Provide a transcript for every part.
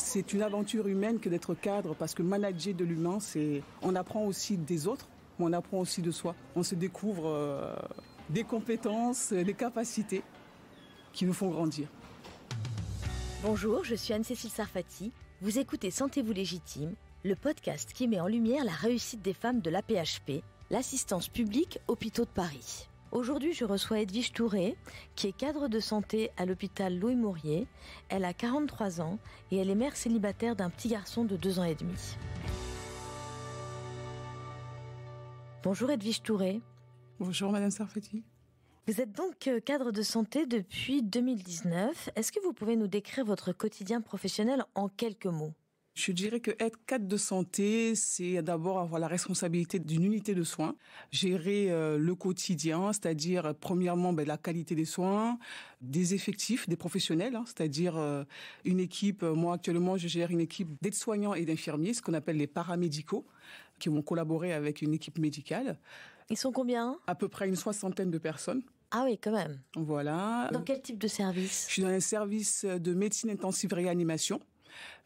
c'est une aventure humaine que d'être cadre parce que manager de l'humain, c'est on apprend aussi des autres, mais on apprend aussi de soi. On se découvre euh, des compétences, euh, des capacités qui nous font grandir. Bonjour, je suis Anne-Cécile Sarfati. Vous écoutez Sentez-vous légitime, le podcast qui met en lumière la réussite des femmes de l'APHP, l'assistance publique hôpitaux de Paris. Aujourd'hui, je reçois Edwige Touré, qui est cadre de santé à l'hôpital Louis mourier Elle a 43 ans et elle est mère célibataire d'un petit garçon de 2 ans et demi. Bonjour Edwige Touré. Bonjour Madame Sarfati. Vous êtes donc euh, cadre de santé depuis 2019. Est-ce que vous pouvez nous décrire votre quotidien professionnel en quelques mots je dirais que être cadre de santé, c'est d'abord avoir la responsabilité d'une unité de soins, gérer euh, le quotidien, c'est-à-dire euh, premièrement ben, la qualité des soins, des effectifs, des professionnels, hein, c'est-à-dire euh, une équipe. Moi actuellement, je gère une équipe d'aides-soignants et d'infirmiers, ce qu'on appelle les paramédicaux, qui vont collaborer avec une équipe médicale. Ils sont combien À peu près une soixantaine de personnes. Ah oui, quand même. Voilà. Dans quel type de service Je suis dans un service de médecine intensive réanimation.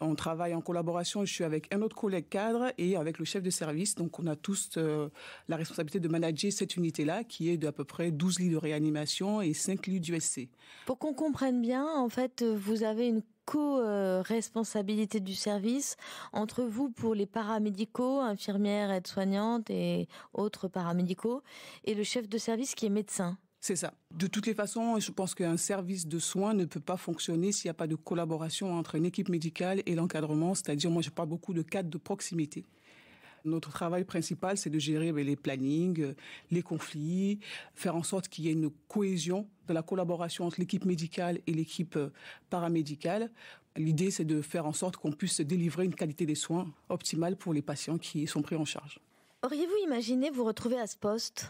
On travaille en collaboration. Je suis avec un autre collègue cadre et avec le chef de service. Donc, on a tous euh, la responsabilité de manager cette unité-là, qui est d'à peu près 12 lits de réanimation et 5 lits d'USC. Pour qu'on comprenne bien, en fait, vous avez une co-responsabilité du service entre vous pour les paramédicaux, infirmières, aides-soignantes et autres paramédicaux, et le chef de service qui est médecin. C'est ça. De toutes les façons, je pense qu'un service de soins ne peut pas fonctionner s'il n'y a pas de collaboration entre une équipe médicale et l'encadrement. C'est-à-dire, moi, je pas beaucoup de cadres de proximité. Notre travail principal, c'est de gérer ben, les plannings, euh, les conflits, faire en sorte qu'il y ait une cohésion dans la collaboration entre l'équipe médicale et l'équipe euh, paramédicale. L'idée, c'est de faire en sorte qu'on puisse délivrer une qualité des soins optimale pour les patients qui sont pris en charge. Auriez-vous imaginé vous retrouver à ce poste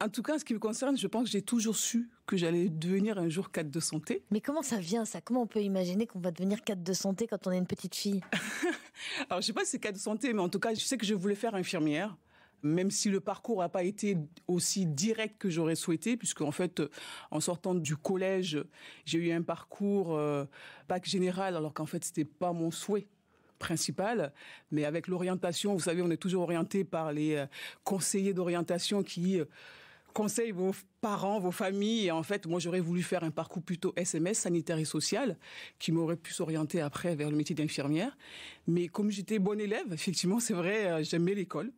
en tout cas, en ce qui me concerne, je pense que j'ai toujours su que j'allais devenir un jour cadre de santé. Mais comment ça vient ça Comment on peut imaginer qu'on va devenir cadre de santé quand on est une petite fille Alors je sais pas si c'est cadre de santé, mais en tout cas, je sais que je voulais faire infirmière même si le parcours n'a pas été aussi direct que j'aurais souhaité, puisque en fait, euh, en sortant du collège, j'ai eu un parcours euh, bac général, alors qu'en fait, c'était pas mon souhait principal, mais avec l'orientation, vous savez, on est toujours orienté par les euh, conseillers d'orientation qui conseille vos parents, vos familles. Et en fait, moi, j'aurais voulu faire un parcours plutôt SMS, sanitaire et social, qui m'aurait pu s'orienter après vers le métier d'infirmière. Mais comme j'étais bonne élève, effectivement, c'est vrai, euh, j'aimais l'école.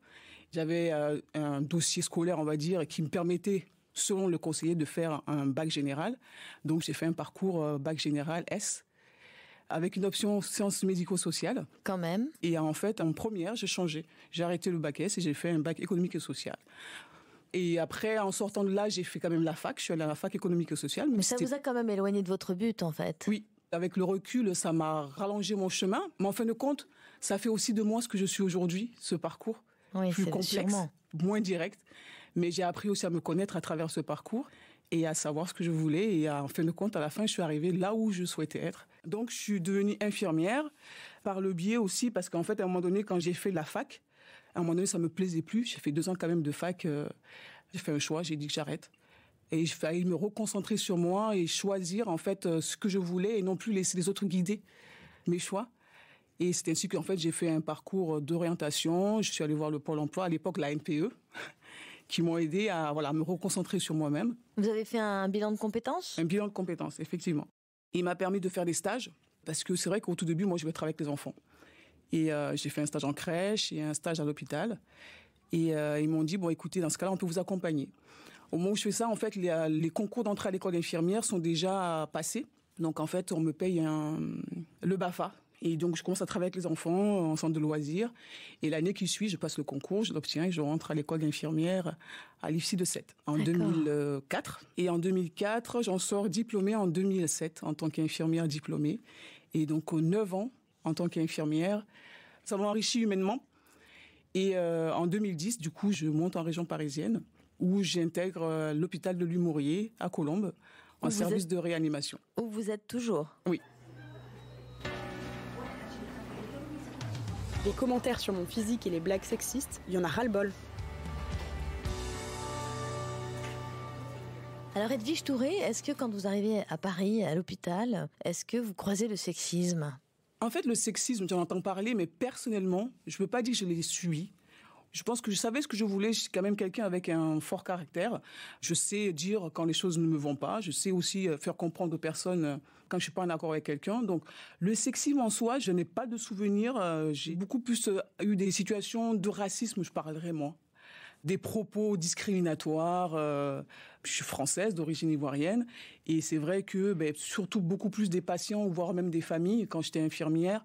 J'avais euh, un dossier scolaire, on va dire, qui me permettait selon le conseiller, de faire un bac général. Donc j'ai fait un parcours euh, bac général S avec une option sciences médico-sociales. Quand même. Et en fait, en première, j'ai changé. J'ai arrêté le bac S et j'ai fait un bac économique et social. Et après, en sortant de là, j'ai fait quand même la fac. Je suis allée à la fac économique et sociale. Mais, ça vous a quand même éloigné de votre but, en fait. Oui. Avec le recul, ça m'a rallongé mon chemin. Mais en fin de compte, ça fait aussi de moi ce que je suis aujourd'hui, ce parcours. plus complexe, moins direct. Mais j'ai appris aussi à me connaître à travers ce parcours et à savoir ce que je voulais. Et en fin de compte, à la fin, je suis arrivée là où je souhaitais être. Donc, je suis devenue infirmière par le biais aussi, parce qu'en fait, à un moment donné, quand j'ai fait la fac, à un moment donné, ça me plaisait plus. J'ai fait deux ans quand même de fac. Euh, j'ai fait un choix. J'ai dit que j'arrête. Et j'ai failli me reconcentrer sur moi et choisir en fait euh, ce que je voulais et non plus laisser les autres guider mes choix. Et c'est ainsi qu'en fait j'ai fait un parcours d'orientation. Je suis allée voir le pôle emploi à l'époque la NPE, qui m'ont aidé à voilà me reconcentrer sur moi-même. Vous avez fait un bilan de compétences Un bilan de compétences, effectivement. Il m'a permis de faire des stages parce que c'est vrai qu'au tout début moi je vais travailler avec les enfants. Et euh, j'ai fait un stage en crèche et un stage à l'hôpital. Et euh, ils m'ont dit, bon, écoutez, dans ce cas-là, on peut vous accompagner. Au moment où je fais ça, en fait, les, euh, concours d'entrée à l'école d'infirmière sont déjà passés. Donc, en fait, on me paye un, le BAFA. Et donc, je commence à travailler avec les enfants en centre de loisirs. Et l'année qui suit, je passe le concours, je l'obtiens et je rentre à l'école d'infirmière à l'IFSI de 7 en 2004. Et en 2004, j'en sors diplômée en 2007 en tant qu'infirmière diplômée. Et donc, au 9 ans, en tant qu'infirmière. Ça m'a enrichi humainement. Et euh, en 2010, du coup, je monte en région parisienne où j'intègre euh, l'hôpital de Lumourier à Colombes en service de réanimation. Où vous êtes toujours Oui. Les commentaires sur mon physique et les blagues sexistes, il y en a ras-le-bol. Alors Edwige Touré, est-ce que quand vous arrivez à Paris, à l'hôpital, est-ce que vous croisez le sexisme en fait, le sexisme, j'en entends parler, mais personnellement, je ne peux pas dire que je l'ai suivi. Je pense que je savais ce que je voulais. Je suis quand même quelqu'un avec un fort caractère. Je sais dire quand les choses ne me vont pas. Je sais aussi euh, faire comprendre aux personnes euh, quand je suis pas en accord avec quelqu'un. Donc, le sexisme en soi, je n'ai pas de souvenir. Euh, j'ai beaucoup plus eu des situations de racisme, je parlerai moi des propos discriminatoires. Euh, je suis française d'origine ivoirienne et c'est vrai que ben, surtout beaucoup plus des patients, voire même des familles, quand j'étais infirmière,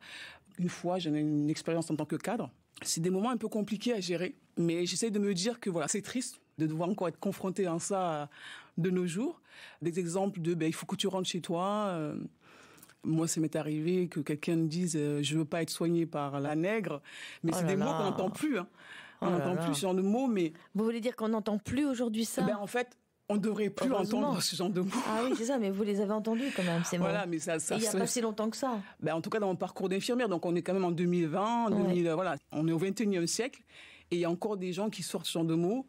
une fois j'en ai une expérience en tant que cadre. C'est des moments un peu compliqués à gérer, mais j'essaie de me dire que voilà, c'est triste de devoir encore être confronté à ça de nos jours. Des exemples de ben, il faut que tu rentres chez toi. Euh, moi, ça m'est arrivé que quelqu'un me dise je euh, je veux pas être soigné par la nègre, mais oh c'est des mots qu'on n'entend plus. Hein. Oh on n'entend plus ce genre de mots, mais. Vous voulez dire qu'on n'entend plus aujourd'hui ça eh ben, En fait, on ne devrait plus entendre ce genre de mots. Ah oui, c'est ça, mais vous les avez entendus quand même, ces mots. Voilà, mais ça, ça, il n'y a pas si longtemps que ça. Ben, en tout cas, dans mon parcours d'infirmière, donc on est quand même en 2020, 2000, voilà, on est au 21e siècle, et il y a encore des gens qui sortent ce genre de mots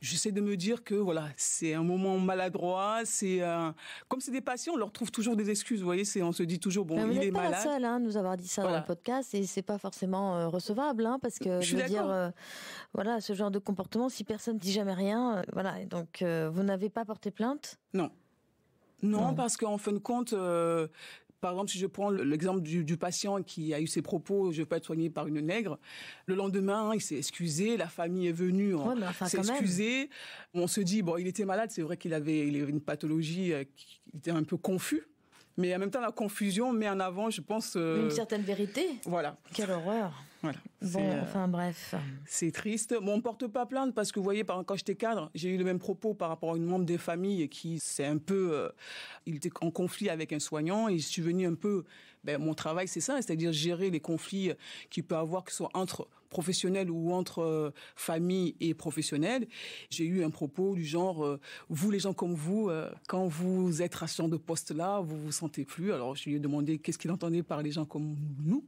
j'essaie de me dire que voilà, c'est un moment maladroit, c'est euh, comme c'est des patients, on leur trouve toujours des excuses. Vous voyez, c'est on se dit toujours bon, il est malade. Vous n'êtes la seule hein, nous avoir dit ça dans le podcast et c'est pas forcément euh, recevable, hein, parce que je, veux dire, euh, voilà, ce genre de comportement, si personne ne dit jamais rien, voilà, donc vous n'avez pas porté plainte. Non. Non, non. parce qu'en fin de compte, par exemple, si je prends l'exemple du, patient qui a eu ses propos, je pas être soigné par une nègre. Le lendemain, il s'est excusé, la famille est venue, s'excuser. on se dit bon, il était malade, c'est vrai qu'il avait, une pathologie, euh, qui était un peu confus. Mais en même temps, la confusion met en avant, je pense. Euh, une certaine vérité. Voilà. Quelle horreur. Bon, euh, enfin bref. C'est triste. Bon, on ne porte pas plainte parce que vous voyez, quand j'étais cadre, j'ai eu le même propos par rapport à une membre des familles qui c'est un peu, euh, il était en conflit avec un soignant et je suis venu un peu, ben, mon travail c'est ça, c'est-à-dire gérer les conflits qu'il peut avoir, que ce soit entre professionnels ou entre euh, famille et professionnels. J'ai eu un propos du genre, vous les gens comme vous, quand vous êtes à ce genre de poste-là, vous vous sentez plus. Alors je lui ai demandé qu'est-ce qu'il entendait par les gens comme nous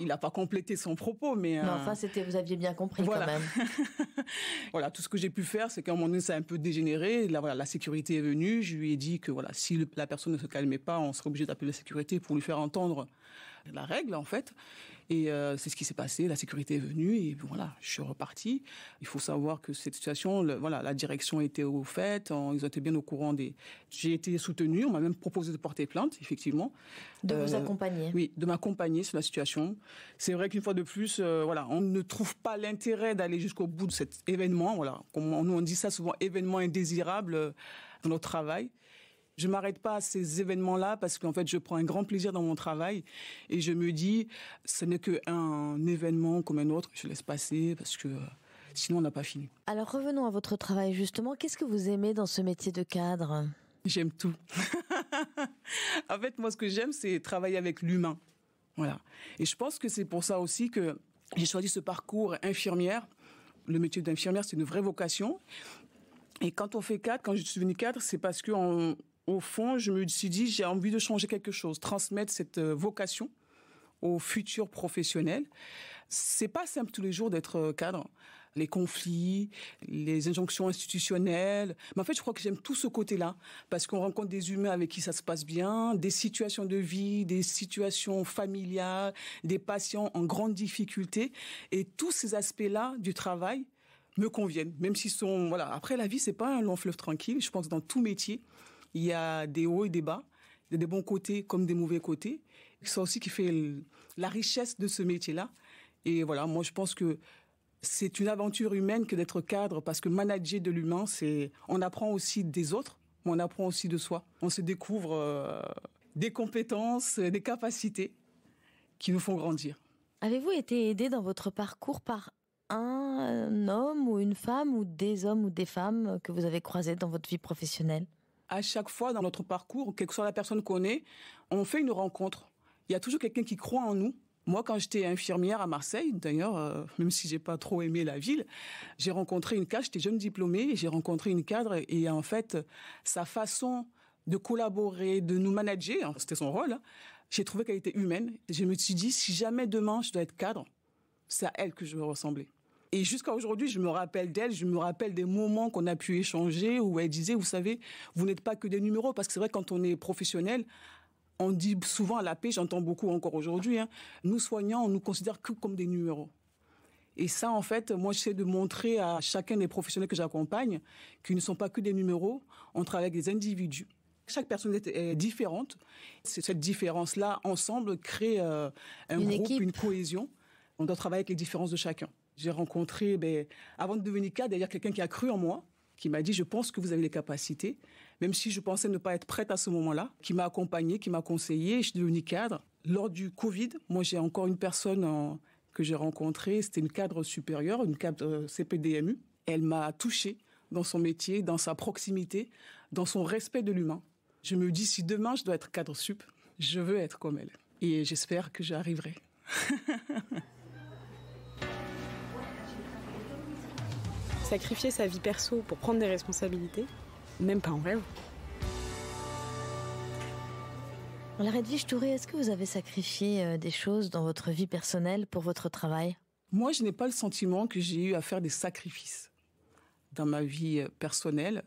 il n'a pas complété son propos, mais... enfin, euh, c'était, vous aviez bien compris quand même. voilà, tout ce que j'ai pu faire, c'est qu'à un moment donné, ça a un peu dégénéré. voilà, la sécurité est venue. Je lui ai dit que voilà, si la personne ne se calmait pas, on serait obligé d'appeler la sécurité pour lui faire entendre la règle, en fait. Et euh, c'est ce qui s'est passé. La sécurité est venue et voilà, je suis reparti. Il faut savoir que cette situation, voilà, la direction était au fait, ils étaient bien au courant des. J'ai été soutenu, on m'a même proposé de porter plainte, effectivement. De vous euh, accompagner. Oui, de m'accompagner sur la situation. C'est vrai qu'une fois de plus, euh, voilà, on ne trouve pas l'intérêt d'aller jusqu'au bout de cet événement. Voilà, comme on dit ça souvent, événement indésirable dans notre travail je m'arrête pas à ces événements-là parce qu'en fait, je prends un grand plaisir dans mon travail et je me dis, ce n'est qu'un événement comme un autre, je laisse passer parce que euh, sinon on n'a pas fini. Alors revenons à votre travail justement. Qu'est-ce que vous aimez dans ce métier de cadre J'aime tout. en fait, moi, ce que j'aime, c'est travailler avec l'humain. Voilà. Et je pense que c'est pour ça aussi que j'ai choisi ce parcours infirmière. Le métier d'infirmière, c'est une vraie vocation. Et quand on fait cadre, quand je suis devenue cadre, c'est parce qu'on au fond, je me suis dit, j'ai envie de changer quelque chose, transmettre cette euh, vocation aux futurs professionnels. C'est pas simple tous les jours d'être euh, cadre. Les conflits, les injonctions institutionnelles. Mais en fait, je crois que j'aime tout ce côté-là. Parce qu'on rencontre des humains avec qui ça se passe bien, des situations de vie, des situations familiales, des patients en grande difficulté. Et tous ces aspects-là du travail me conviennent. Même s'ils sont, voilà. Après, la vie, c'est pas un long fleuve tranquille. Je pense que dans tout métier, il y a des hauts et des bas, des bons côtés comme des mauvais côtés. C'est aussi qui fait la richesse de ce métier-là. Et voilà, moi je pense que c'est une aventure humaine que d'être cadre parce que manager de l'humain, c'est on apprend aussi des autres, mais on apprend aussi de soi. On se découvre euh, des compétences, des capacités qui nous font grandir. Avez-vous été aidé dans votre parcours par un euh, homme ou une femme ou des hommes ou des femmes que vous avez croisés dans votre vie professionnelle à chaque fois dans notre parcours, quelle que soit la personne qu'on est, on fait une rencontre. Il y a toujours quelqu'un qui croit en nous. Moi, quand j'étais infirmière à Marseille, d'ailleurs, euh, même si j'ai pas trop aimé la ville, j'ai rencontré une cadre, j'étais jeune diplômée, j'ai rencontré une cadre et en fait, sa façon de collaborer, de nous manager, hein, c'était son rôle, j'ai trouvé qu'elle était humaine. Je me suis dit, si jamais demain je dois être cadre, c'est à elle que je veux ressembler. Et jusqu'à aujourd'hui, je me rappelle d'elle, je me rappelle des moments qu'on a pu échanger où elle disait, vous savez, vous n'êtes pas que des numéros, parce que c'est vrai, quand on est professionnel, on dit souvent à la paix, j'entends beaucoup encore aujourd'hui, hein, nous soignants, on nous considère que comme des numéros. Et ça, en fait, moi, j'essaie de montrer à chacun des professionnels que j'accompagne qu'ils ne sont pas que des numéros, on travaille avec des individus. Chaque personne est différente. C'est cette différence-là, ensemble, crée euh, un groupe, une cohésion. On doit travailler avec les différences de chacun. J'ai rencontré, ben, avant de devenir cadre, d'ailleurs, quelqu'un qui a cru en moi, qui m'a dit, je pense que vous avez les capacités, même si je pensais ne pas être prête à ce moment-là, qui m'a accompagnée, qui m'a conseillée, je suis devenue cadre. Lors du Covid, moi, j'ai encore une personne euh, que j'ai rencontrée, c'était une cadre supérieure, une cadre euh, CPDMU. Elle m'a touchée dans son métier, dans sa proximité, dans son respect de l'humain. Je me dis, si demain je dois être cadre sup, je veux être comme elle. Et j'espère que j'arriverai. Sacrifier sa vie perso pour prendre des responsabilités, même pas en rêve. Alors Edwige Touré, est-ce que vous avez sacrifié euh, des choses dans votre vie personnelle pour votre travail Moi, je n'ai pas le sentiment que j'ai eu à faire des sacrifices dans ma vie euh, personnelle.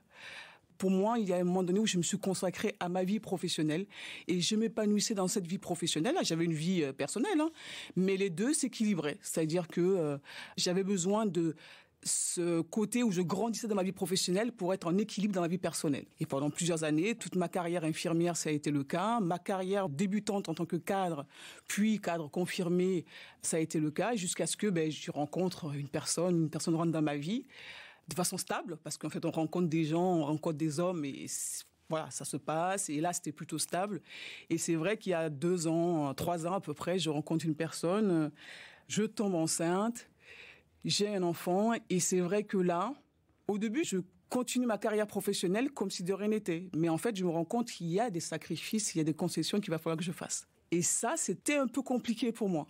Pour moi, il y a un moment donné où je me suis consacrée à ma vie professionnelle et je m'épanouissais dans cette vie professionnelle. Ah, j'avais une vie euh, personnelle, hein. mais les deux s'équilibraient. C'est-à-dire que j'avais besoin de ce côté où je grandissais dans ma vie professionnelle pour être en équilibre dans ma vie personnelle. Et pendant plusieurs années, toute ma carrière infirmière, ça a été le cas. Ma carrière débutante en tant que cadre, puis cadre confirmé, ça a été le cas, jusqu'à ce que ben, je rencontre une personne, une personne rentre dans ma vie de façon stable, parce qu'en fait, on rencontre des gens, on rencontre des hommes, et voilà, ça se passe. Et là, c'était plutôt stable. Et c'est vrai qu'il y a deux ans, trois ans à peu près, je rencontre une personne, je tombe enceinte j'ai un enfant et c'est vrai que là, au début, je continue ma carrière professionnelle comme si de rien n'était. Mais en fait, je me rends compte qu'il y a des sacrifices, il y a des concessions qu'il va falloir que je fasse. Et ça, c'était un peu compliqué pour moi.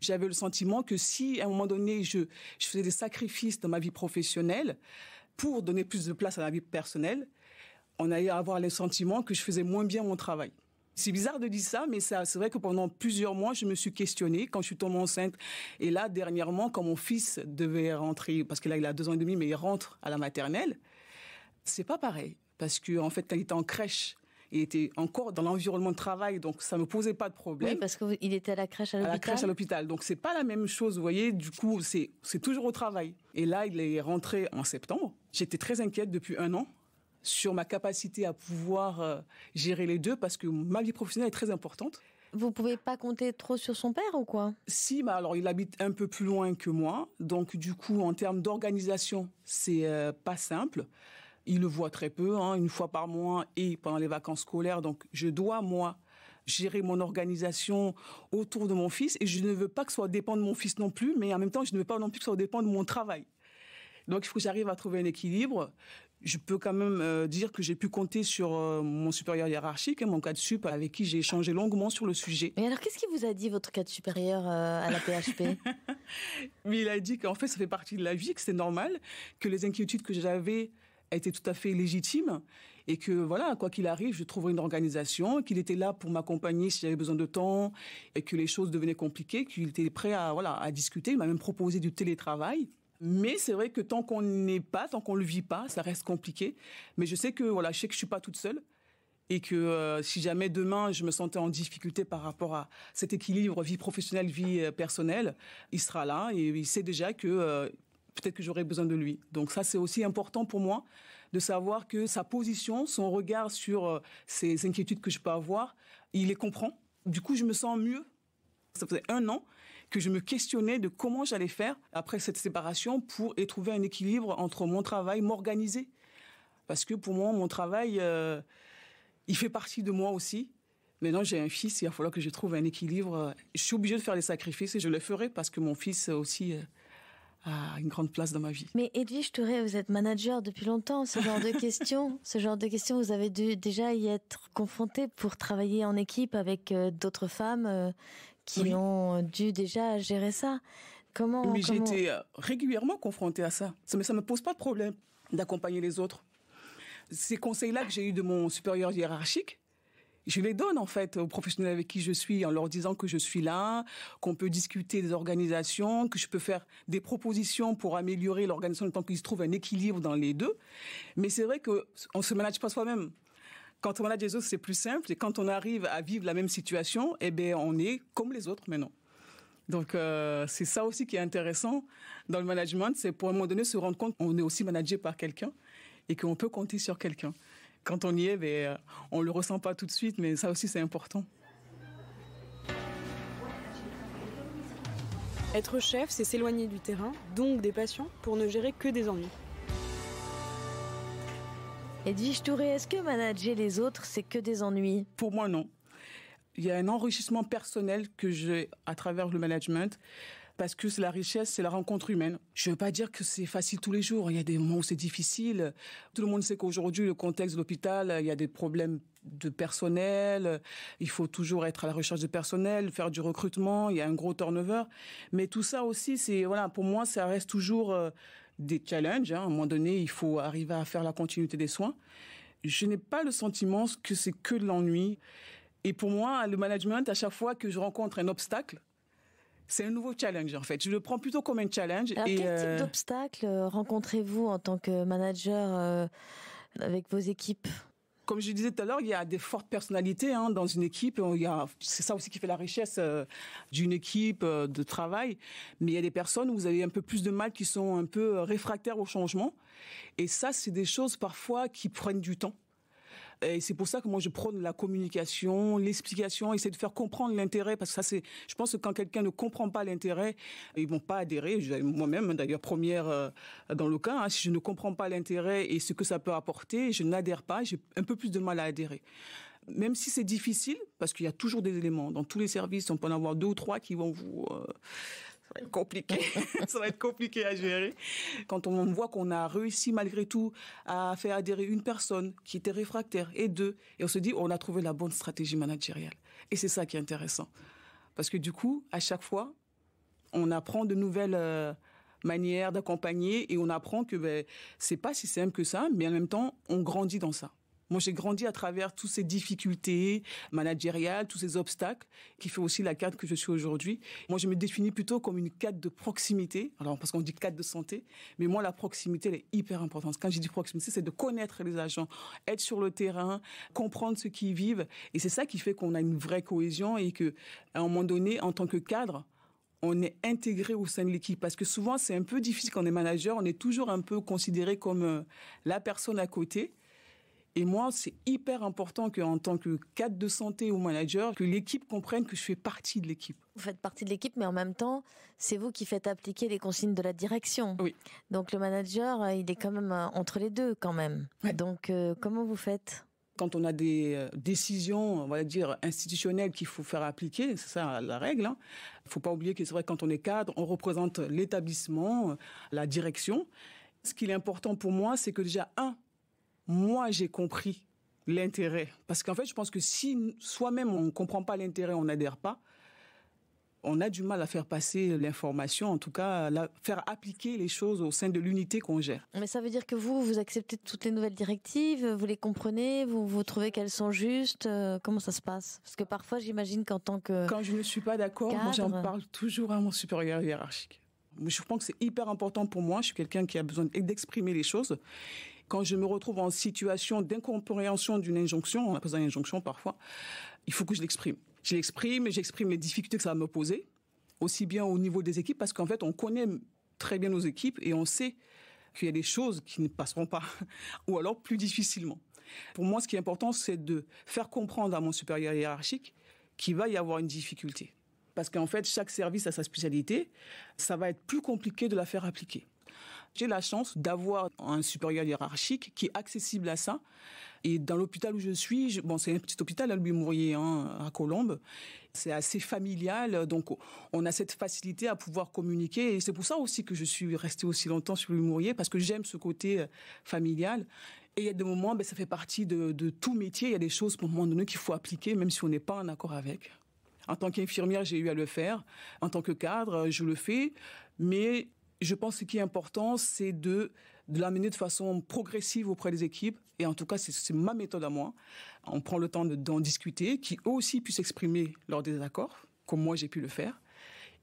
J'avais le sentiment que si, à un moment donné, je, faisais des sacrifices dans ma vie professionnelle pour donner plus de place à ma vie personnelle, on allait avoir le sentiment que je faisais moins bien mon travail c'est bizarre de dire ça, mais ça, c'est vrai que pendant plusieurs mois, je me suis questionnée quand je suis tombée enceinte. Et là, dernièrement, quand mon fils devait rentrer, parce que là, il a deux ans et demi, mais il rentre à la maternelle, c'est pas pareil. Parce que, en fait, quand il était en crèche, il était encore dans l'environnement de travail, donc ça ne me posait pas de problème. Oui, parce qu'il était à la crèche à l'hôpital. À la crèche à l'hôpital. Donc c'est pas la même chose, vous voyez. Du coup, c'est toujours au travail. Et là, il est rentré en septembre. J'étais très inquiète depuis un an sur ma capacité à pouvoir euh, gérer les deux parce que ma vie professionnelle est très importante. Vous pouvez pas compter trop sur son père ou quoi Si, bah alors il habite un peu plus loin que moi, donc du coup en termes d'organisation, c'est euh, pas simple. Il le voit très peu, hein, une fois par mois et pendant les vacances scolaires. Donc je dois moi gérer mon organisation autour de mon fils et je ne veux pas que ce soit dépend de mon fils non plus, mais en même temps je ne veux pas non plus que ce soit dépend de mon travail. Donc il faut que j'arrive à trouver un équilibre je peux quand même euh, dire que j'ai pu compter sur euh, mon supérieur hiérarchique, mon cadre sup, avec qui j'ai échangé longuement sur le sujet. Mais alors, qu'est-ce qui vous a dit votre cadre supérieur euh, à la PHP Mais il a dit qu'en fait, ça fait partie de la vie, que c'est normal, que les inquiétudes que j'avais étaient tout à fait légitimes, et que voilà, quoi qu'il arrive, je trouverai une organisation, qu'il était là pour m'accompagner si j'avais besoin de temps, et que les choses devenaient compliquées, qu'il était prêt à voilà à discuter. Il m'a même proposé du télétravail. Mais c'est vrai que tant qu'on n'est pas, tant qu'on le vit pas, ça reste compliqué. Mais je sais que voilà, je sais que je suis pas toute seule et que euh, si jamais demain je me sentais en difficulté par rapport à cet équilibre vie professionnelle vie euh, personnelle, il sera là et il sait déjà que euh, peut-être que j'aurai besoin de lui. Donc ça c'est aussi important pour moi de savoir que sa position, son regard sur ces inquiétudes que je peux avoir, il les comprend. Du coup, je me sens mieux. Ça faisait un an que je me questionnais de comment j'allais faire après cette séparation pour trouver un équilibre entre mon travail, m'organiser. Parce que pour moi, mon travail, euh, il fait partie de moi aussi. Maintenant, j'ai un fils, il va falloir que je trouve un équilibre. Je suis obligée de faire des sacrifices et je le ferai parce que mon fils aussi euh, a une grande place dans ma vie. Mais Edwige Touré, vous êtes manager depuis longtemps. Ce genre de questions, ce genre de questions, vous avez dû déjà y être confrontée pour travailler en équipe avec euh, d'autres femmes qui ont euh, dû déjà gérer ça. Comment Mais comment... j'étais euh, régulièrement confrontée à ça. mais ça me pose pas de problème d'accompagner les autres. Ces conseils-là que j'ai eu de mon supérieur hiérarchique, je les donne en fait aux professionnels avec qui je suis en leur disant que je suis là, qu'on peut discuter des organisations, que je peux faire des propositions pour améliorer l'organisation tant qu'il se trouve un équilibre dans les deux. Mais c'est vrai que on se manage pas soi-même. Quand on a des autres, c'est plus simple. Et quand on arrive à vivre la même situation, eh bien, on est comme les autres mais non. Donc euh, c'est ça aussi qui est intéressant dans le management, c'est pour un moment donné se rendre compte qu'on est aussi managé par quelqu'un et qu'on peut compter sur quelqu'un. Quand on y est, on ben, euh, on le ressent pas tout de suite, mais ça aussi c'est important. Être chef, c'est s'éloigner du terrain, donc des patients, pour ne gérer que des ennuis. Edwige Touré, est-ce que manager les autres, c'est que des ennuis Pour moi, non. Il y a un enrichissement personnel que j'ai à travers le management parce que c'est la richesse, c'est la rencontre humaine. Je ne veux pas dire que c'est facile tous les jours. Il y a des moments où c'est difficile. Tout le monde sait qu'aujourd'hui, le contexte de l'hôpital, il y a des problèmes de personnel. Il faut toujours être à la recherche de personnel, faire du recrutement. Il y a un gros turnover. Mais tout ça aussi, c'est voilà, pour moi, ça reste toujours euh, des challenges. Hein. À un moment donné, il faut arriver à faire la continuité des soins. Je n'ai pas le sentiment que c'est que de l'ennui. Et pour moi, le management, à chaque fois que je rencontre un obstacle, c'est un nouveau challenge en fait. Je le prends plutôt comme un challenge. Alors, et quel type euh, d'obstacle euh, rencontrez-vous en tant que manager euh, avec vos équipes comme je disais tout à l'heure, il y a des fortes personnalités hein, dans une équipe. c'est ça aussi qui fait la richesse euh, d'une équipe euh, de travail. Mais il y a des personnes où vous avez un peu plus de mal, qui sont un peu euh, réfractaires au changement. Et ça, c'est des choses parfois qui prennent du temps. Et c'est pour ça que moi, je prône la communication, l'explication, essayer de faire comprendre l'intérêt, parce que ça, c'est, je pense que quand quelqu'un ne comprend pas l'intérêt, ils vont pas adhérer. Moi-même, d'ailleurs, première euh, dans le cas, hein, si je ne comprends pas l'intérêt et ce que ça peut apporter, je n'adhère pas, j'ai un peu plus de mal à adhérer même si c'est difficile, parce qu'il y a toujours des éléments dans tous les services, on peut en avoir deux ou trois qui vont vous euh, ça va être compliqué. ça va être compliqué à gérer. Quand on voit qu'on a réussi malgré tout à faire adhérer une personne qui était réfractaire et deux, et on se dit on a trouvé la bonne stratégie managériale. Et c'est ça qui est intéressant. Parce que du coup, à chaque fois, on apprend de nouvelles euh, manières d'accompagner et on apprend que ce ben, c'est pas si simple que ça, mais en même temps, on grandit dans ça. Moi, j'ai grandi à travers toutes ces difficultés managériales, tous ces obstacles qui fait aussi la cadre que je suis aujourd'hui. Moi, je me définis plutôt comme une cadre de proximité. Alors, parce qu'on dit cadre de santé, mais moi, la proximité, elle est hyper importante. Quand je dis proximité, c'est de connaître les agents, être sur le terrain, comprendre ce qu'ils vivent. Et c'est ça qui fait qu'on a une vraie cohésion et que, à un moment donné, en tant que cadre, on est intégré au sein de l'équipe parce que souvent c'est un peu difficile quand on est manager, on est toujours un peu considéré comme euh, la personne à côté. Et moi, c'est hyper important qu'en tant que cadre de santé ou manager, que l'équipe comprenne que je fais partie de l'équipe. Vous faites partie de l'équipe, mais en même temps, c'est vous qui faites appliquer les consignes de la direction. Oui. Donc le manager, euh, il est quand même euh, entre les deux quand même. Donc euh, comment vous faites quand on a des décisions, on va dire, institutionnelles qu'il faut faire appliquer, c'est ça la règle. Il hein. ne faut pas oublier que c'est vrai que quand on est cadre, on représente l'établissement, la direction. Ce qui est important pour moi, c'est que déjà, un, moi, j'ai compris l'intérêt. Parce qu'en fait, je pense que si soi-même, on ne comprend pas l'intérêt, on n'adhère pas, on a du mal à faire passer l'information, en tout cas, à faire appliquer les choses au sein de l'unité qu'on gère. Mais ça veut dire que vous, vous acceptez toutes les nouvelles directives, vous les comprenez, vous, vous trouvez qu'elles sont justes. Euh, comment ça se passe Parce que parfois, j'imagine qu'en tant que. Quand je ne suis pas d'accord, moi, j'en parle toujours à mon supérieur hiérarchique. Je pense que c'est hyper important pour moi. Je suis quelqu'un qui a besoin d'exprimer les choses. Quand je me retrouve en situation d'incompréhension d'une injonction, on appelle ça une injonction parfois, il faut que je l'exprime. Je l'exprime et j'exprime les difficultés que ça va me poser, aussi bien au niveau des équipes, parce qu'en fait, on connaît très bien nos équipes et on sait qu'il y a des choses qui ne passeront pas, ou alors plus difficilement. Pour moi, ce qui est important, c'est de faire comprendre à mon supérieur hiérarchique qu'il va y avoir une difficulté. Parce qu'en fait, chaque service a sa spécialité, ça va être plus compliqué de la faire appliquer. J'ai la chance d'avoir un supérieur hiérarchique qui est accessible à ça. Et dans l'hôpital où je suis, bon, c'est un petit hôpital à hein, Louis Mourier, hein, à Colombes. C'est assez familial, donc on a cette facilité à pouvoir communiquer. Et c'est pour ça aussi que je suis restée aussi longtemps sur Louis Mourier, parce que j'aime ce côté euh, familial. Et il y a des moments, ben, ça fait partie de, de tout métier. Il y a des choses, pour le moment donné, qu'il faut appliquer, même si on n'est pas en accord avec. En tant qu'infirmière, j'ai eu à le faire. En tant que cadre, je le fais. Mais je pense que ce qui est important, c'est de, de l'amener de façon progressive auprès des équipes. Et en tout cas, c'est ma méthode à moi. On prend le temps d'en discuter, qui aussi puissent exprimer leurs désaccords, comme moi j'ai pu le faire.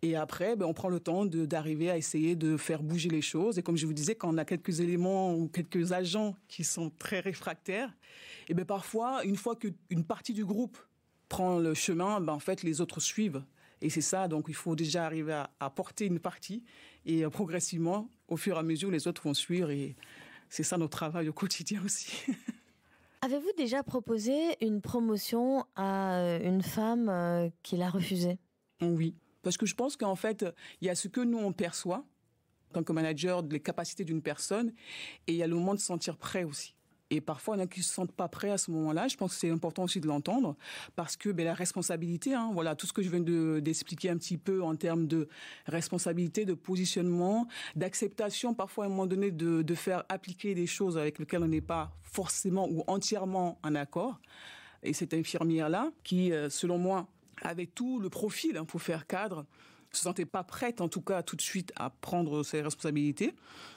Et après, ben, on prend le temps d'arriver à essayer de faire bouger les choses. Et comme je vous disais, quand on a quelques éléments ou quelques agents qui sont très réfractaires, et ben parfois, une fois qu'une partie du groupe prend le chemin, ben, en fait, les autres suivent. Et c'est ça, donc il faut déjà arriver à, porter une partie et euh, progressivement, au fur et à mesure, les autres vont suivre et c'est ça notre travail au quotidien aussi. Avez-vous déjà proposé une promotion à euh, une femme euh, qui l'a refusée Oui, parce que je pense qu'en fait, il y a ce que nous on perçoit en tant que manager, les capacités d'une personne, et il y a le moment de se sentir prêt aussi. Et parfois, il y en a qui ne se sentent pas prêts à ce moment-là. Je pense que c'est important aussi de l'entendre parce que ben, la responsabilité, hein, voilà, tout ce que je viens d'expliquer un petit peu en termes de responsabilité, de positionnement, d'acceptation, parfois à un moment donné, de, faire appliquer des choses avec lesquelles on n'est pas forcément ou entièrement en accord. Et cette infirmière-là, qui, euh, selon moi, avait tout le profil hein, pour faire cadre, se sentait pas prête, en tout cas, tout de suite à prendre ses responsabilités.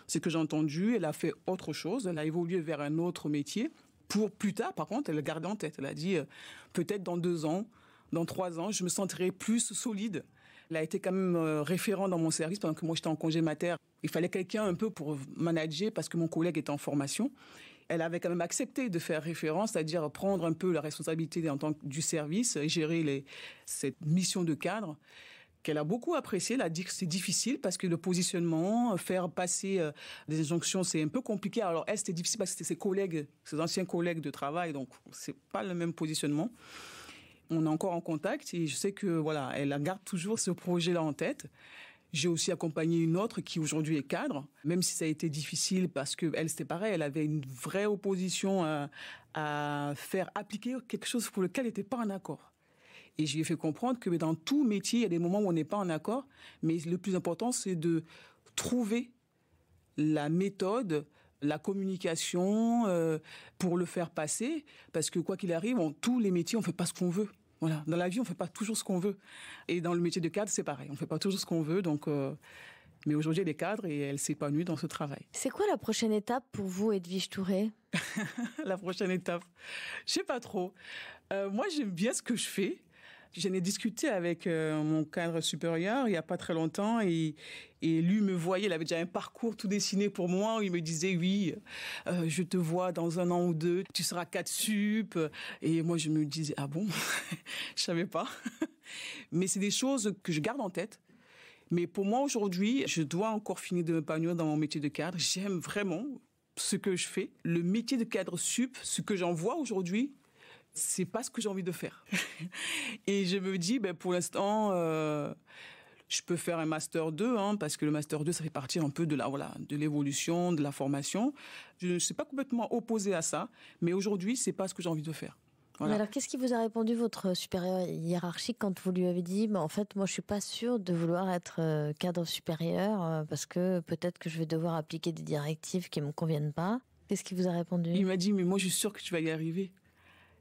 C'est que j'ai entendu. Elle a fait autre chose. Elle a évolué vers un autre métier. Pour plus tard, par contre, elle gardait en tête. Elle a dit, euh, peut-être dans deux ans, dans trois ans, je me sentirai plus solide. Elle a été quand même euh, référente référent dans mon service pendant que moi j'étais en congé mater. Il fallait quelqu'un un peu pour manager parce que mon collègue était en formation. Elle avait quand même accepté de faire référence, c'est-à-dire prendre un peu la responsabilité en tant que, du service, gérer les, cette mission de cadre. Elle a beaucoup apprécié. Elle a dit que c'est difficile parce que le positionnement, faire passer euh, des injonctions, c'est un peu compliqué. Alors elle, c'était difficile parce que c'était ses collègues, ses anciens collègues de travail, donc c'est pas le même positionnement. On est encore en contact et je sais que voilà, elle garde toujours ce projet-là en tête. J'ai aussi accompagné une autre qui aujourd'hui est cadre, même si ça a été difficile parce que elle c'était pareil, elle avait une vraie opposition à, euh, à, faire appliquer quelque chose pour lequel elle n'était pas en accord. Et je lui ai fait comprendre que dans tout métier, il y a des moments où on n'est pas en accord, mais le plus important, c'est de trouver la méthode, la communication euh, pour le faire passer, parce que quoi qu'il arrive, en tous les métiers, on ne fait pas ce qu'on veut. Voilà, dans la vie, on ne fait pas toujours ce qu'on veut, et dans le métier de cadre, c'est pareil, on ne fait pas toujours ce qu'on veut, donc. Euh, mais aujourd'hui, elle est cadre et elle s'épanouit dans ce travail. C'est quoi la prochaine étape pour vous, Edwige Touré La prochaine étape, je ne sais pas trop. Euh, moi, j'aime bien ce que je fais. J'en ai discuté avec euh, mon cadre supérieur il n'y a pas très longtemps et, lui me voyait, il avait déjà un parcours tout dessiné pour moi il me disait oui, euh, je te vois dans un an ou deux, tu seras 4 sup. Et moi je me disais ah bon, je savais pas. Mais c'est des choses que je garde en tête. Mais pour moi aujourd'hui, je dois encore finir de me panier dans mon métier de cadre. J'aime vraiment ce que je fais. Le métier de cadre sup, ce que j'en vois aujourd'hui, c'est pas ce que j'ai envie de faire. et je me dis, ben, pour l'instant, euh, je peux faire un master 2, hein, parce que le master 2, ça fait partie un peu de la, voilà, de l'évolution, de la formation. Je ne suis pas complètement opposée à ça, mais aujourd'hui, c'est pas ce que j'ai envie de faire. alors, qu'est-ce qui vous a répondu votre supérieur hiérarchique quand vous lui avez dit, ben, en fait, moi, je suis pas sûre de vouloir être euh, cadre supérieur euh, parce que peut-être que je vais devoir appliquer des directives qui me conviennent pas. Qu'est-ce qui vous a répondu Il m'a dit, mais moi, je suis sûre que tu vas y arriver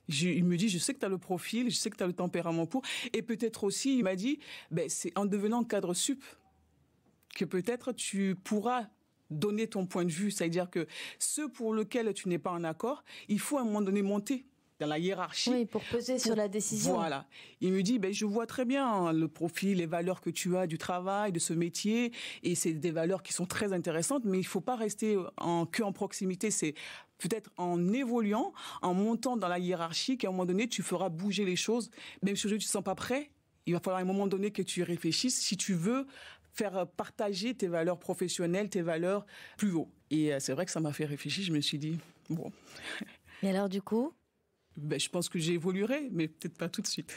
il me dit, je sais que tu as le profil, je sais que tu as le tempérament pour. Et peut-être aussi, il m'a dit, ben, c'est en devenant cadre sup que peut-être tu pourras donner ton point de vue. C'est-à-dire que ce pour lequel tu n'es pas en accord, il faut à un moment donné monter dans la hiérarchie. Oui, pour peser sur la décision. Voilà. Il me dit, ben, je vois très bien hein, le profil, les valeurs que tu as du travail, de ce métier, et c'est des valeurs qui sont très intéressantes, mais il faut pas rester euh, en, que en proximité. C'est peut-être en évoluant, en montant dans la hiérarchie, qu'à un moment donné, tu feras bouger les choses. Même si aujourd'hui, tu ne te sens pas prêt, il va falloir à un moment donné que tu réfléchisses si tu veux faire euh, partager tes valeurs professionnelles, tes valeurs plus haut. Et euh, c'est vrai que ça m'a fait réfléchir. Je me suis dit, bon. Et alors, du coup, ben, je pense que j'évoluerai, mais peut-être pas tout de suite.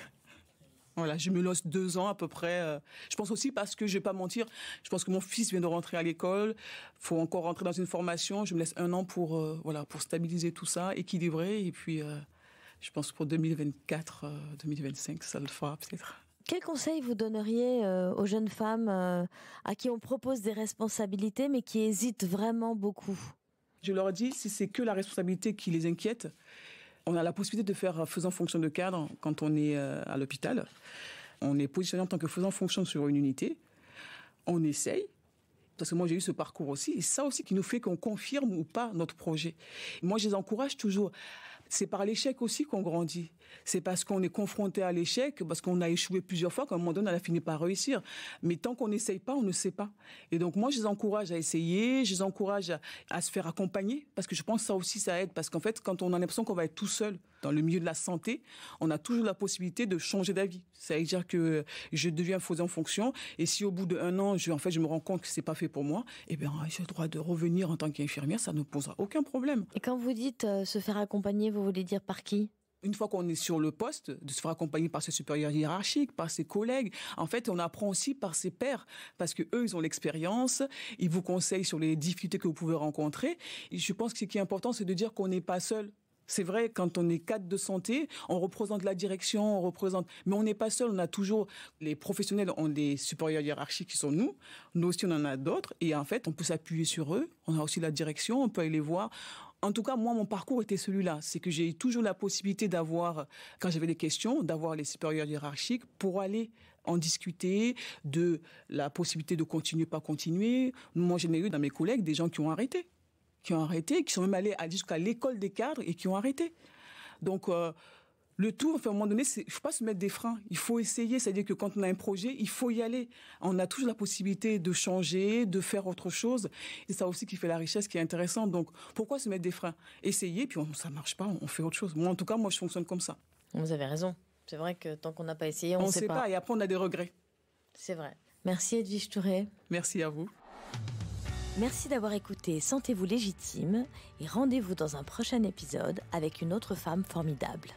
Voilà, je me lance deux ans à peu près. Euh, je pense aussi parce que je vais pas mentir. Je pense que mon fils vient de rentrer à l'école. Faut encore rentrer dans une formation. Je me laisse un an pour euh, voilà pour stabiliser tout ça, équilibrer. Et puis, euh, je pense que pour 2024, 2025, ça le fera peut-être. Quel conseil vous donneriez aux jeunes femmes à qui on propose des responsabilités mais qui hésitent vraiment beaucoup Je leur dis si c'est que la responsabilité qui les inquiète, on a la possibilité de faire faisant fonction de cadre quand on est euh, à l'hôpital. On est positionné en tant que faisant fonction sur une unité. On essaye. Parce que moi, j'ai eu ce parcours aussi. Et ça aussi qui nous fait qu'on confirme ou pas notre projet. Moi, je les encourage toujours c'est par l'échec aussi qu'on grandit. C'est parce qu'on est confronté à l'échec, parce qu'on a échoué plusieurs fois, qu'à un moment donné, on a fini par réussir. Mais tant qu'on n'essaye pas, on ne sait pas. Et donc, moi, je les encourage à essayer, je les encourage à, à se faire accompagner, parce que je pense que ça aussi, ça aide, parce qu'en fait, quand on a l'impression qu'on va être tout seul, dans le milieu de la santé, on a toujours la possibilité de changer d'avis. Ça veut dire que je deviens en fonction et si au bout d'un an, je, en fait, je me rends compte que c'est pas fait pour moi, eh bien, j'ai le droit de revenir en tant qu'infirmière, ça ne posera aucun problème. Et quand vous dites euh, se faire accompagner, vous voulez dire par qui une fois qu'on est sur le poste, de se faire accompagner par ses supérieurs hiérarchiques, par ses collègues. En fait, on apprend aussi par ses pairs, parce que eux, ils ont l'expérience, ils vous conseillent sur les difficultés que vous pouvez rencontrer. Et je pense que ce qui est important, c'est de dire qu'on n'est pas seul, c'est vrai, quand on est cadre de santé, on représente la direction, on représente. Mais on n'est pas seul, on a toujours. Les professionnels ont des supérieurs hiérarchiques qui sont nous. Nous aussi, on en a d'autres. Et en fait, on peut s'appuyer sur eux. On a aussi la direction, on peut aller les voir. En tout cas, moi, mon parcours était celui-là. C'est que j'ai toujours la possibilité d'avoir, quand j'avais des questions, d'avoir les supérieurs hiérarchiques pour aller en discuter de la possibilité de continuer, pas continuer. Moi, j'ai eu dans mes collègues des gens qui ont arrêté qui ont arrêté, qui sont même allés jusqu'à l'école des cadres et qui ont arrêté. Donc, euh, le tout, enfin, à un moment donné, il ne faut pas se mettre des freins. Il faut essayer. C'est-à-dire que quand on a un projet, il faut y aller. On a toujours la possibilité de changer, de faire autre chose. Et ça aussi qui fait la richesse, qui est intéressante. Donc, pourquoi se mettre des freins Essayer, puis on, ça ne marche pas, on fait autre chose. Moi, en tout cas, moi, je fonctionne comme ça. Vous avez raison. C'est vrai que tant qu'on n'a pas essayé, on ne sait, pas. pas. Et après, on a des regrets. C'est vrai. Merci Edwige Touré. Merci à vous. Merci d'avoir écouté Sentez-vous légitime et rendez-vous dans un prochain épisode avec une autre femme formidable.